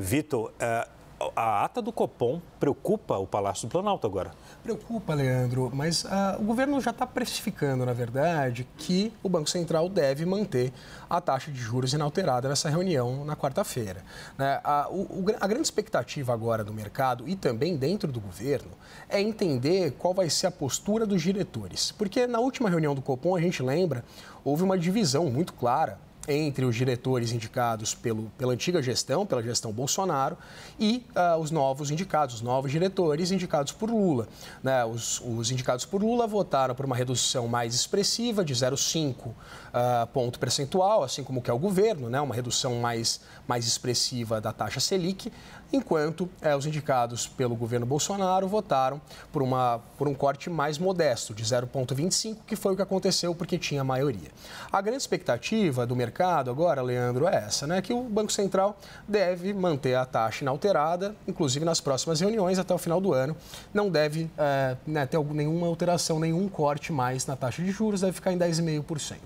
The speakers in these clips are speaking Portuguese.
Vitor, eh, a ata do Copom preocupa o Palácio do Planalto agora. Preocupa, Leandro, mas ah, o governo já está precificando, na verdade, que o Banco Central deve manter a taxa de juros inalterada nessa reunião na quarta-feira. Né? A, a grande expectativa agora do mercado e também dentro do governo é entender qual vai ser a postura dos diretores. Porque na última reunião do Copom, a gente lembra, houve uma divisão muito clara entre os diretores indicados pelo, pela antiga gestão, pela gestão Bolsonaro, e uh, os novos indicados, os novos diretores indicados por Lula. Né? Os, os, indicados por Lula votaram por uma redução mais expressiva, de 0,5 uh, ah, ponto percentual, assim como que é o governo, né? uma redução mais, mais expressiva da taxa Selic, enquanto uh, os indicados pelo governo Bolsonaro votaram por, uma, por um corte mais modesto, de 0,25, que foi o que aconteceu porque tinha maioria. A grande expectativa do mercado mercado agora, Leandro, é essa, né? Que o Banco Central deve manter a taxa inalterada, inclusive nas próximas reuniões até o final do ano. Não deve é, né, ter nenhuma alteração, nenhum corte mais na taxa de juros, deve ficar em 10,5%.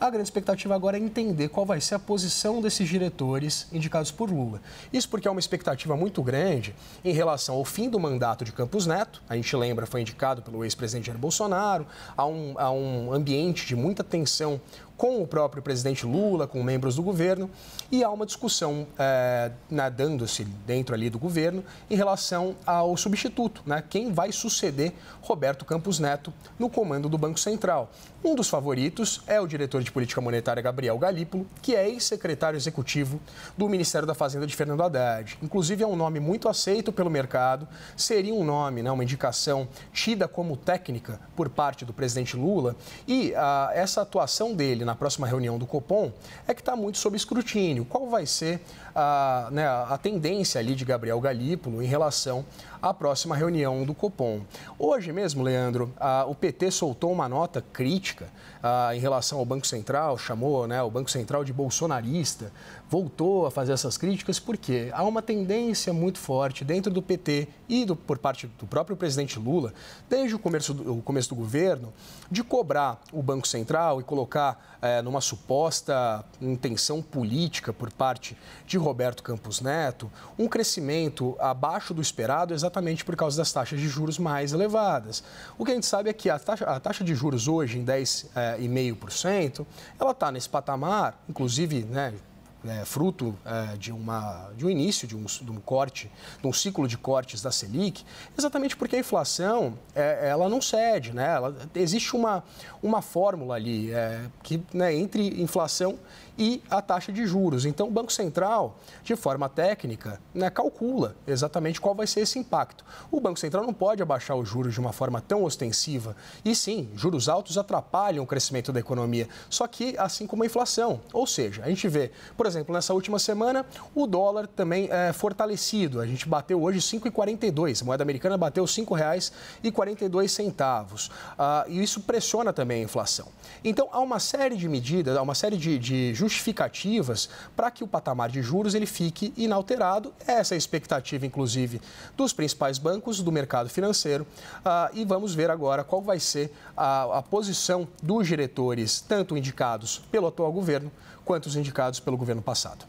A grande expectativa agora é entender qual vai ser a posição desses diretores indicados por Lula. Isso porque é uma expectativa muito grande em relação ao fim do mandato de Campos Neto. A gente lembra, foi indicado pelo ex-presidente Jair Bolsonaro, a um, a um ambiente de muita tensão com o próprio presidente Lula, com membros do governo, e há uma discussão é, nadando-se dentro ali do governo em relação ao substituto, né? quem vai suceder Roberto Campos Neto no comando do Banco Central. Um dos favoritos é o diretor de política monetária Gabriel Galípolo, que é ex-secretário executivo do Ministério da Fazenda de Fernando Haddad. Inclusive, é um nome muito aceito pelo mercado, seria um nome, né, uma indicação tida como técnica por parte do presidente Lula, e ah, essa atuação dele na próxima reunião do Copom é que está muito sob escrutínio. Qual vai ser a, né, a tendência ali de Gabriel Galípolo em relação à próxima reunião do Copom? Hoje mesmo, Leandro, a, o PT soltou uma nota crítica a, em relação ao Banco Central, chamou né, o Banco Central de bolsonarista, voltou a fazer essas críticas porque há uma tendência muito forte dentro do PT e do, por parte do próprio presidente Lula, desde o começo do, o começo do governo, de cobrar o Banco Central e colocar é, numa suposta intenção política por parte de Roberto Campos Neto, um crescimento abaixo do esperado exatamente por causa das taxas de juros mais elevadas. O que a gente sabe é que a taxa, a taxa de juros hoje em 10,5%, é, ela está nesse patamar, inclusive, né, né, fruto é, de, uma, de um início, de um, de um, corte, de um ciclo de cortes da Selic, exatamente porque a inflação é, ela não cede, né? Ela, existe uma, uma fórmula ali é, que né, entre inflação e a taxa de juros. Então, o Banco Central, de forma técnica, né, calcula exatamente qual vai ser esse impacto. O Banco Central não pode abaixar os juros de uma forma tão ostensiva. E sim, juros altos atrapalham o crescimento da economia, só que assim como a inflação. Ou seja, a gente vê, por exemplo, nessa última semana, o dólar também é fortalecido. A gente bateu hoje 5,42. A moeda americana bateu R$ 5,42. Ah, e isso pressiona também a inflação. Então, há uma série de medidas, há uma série de, de justificativas para que o patamar de juros ele fique inalterado. Essa é a expectativa, inclusive, dos principais bancos do mercado financeiro. Ah, e vamos ver agora qual vai ser a, a posição dos diretores, tanto indicados pelo atual governo quanto os indicados pelo governo passado.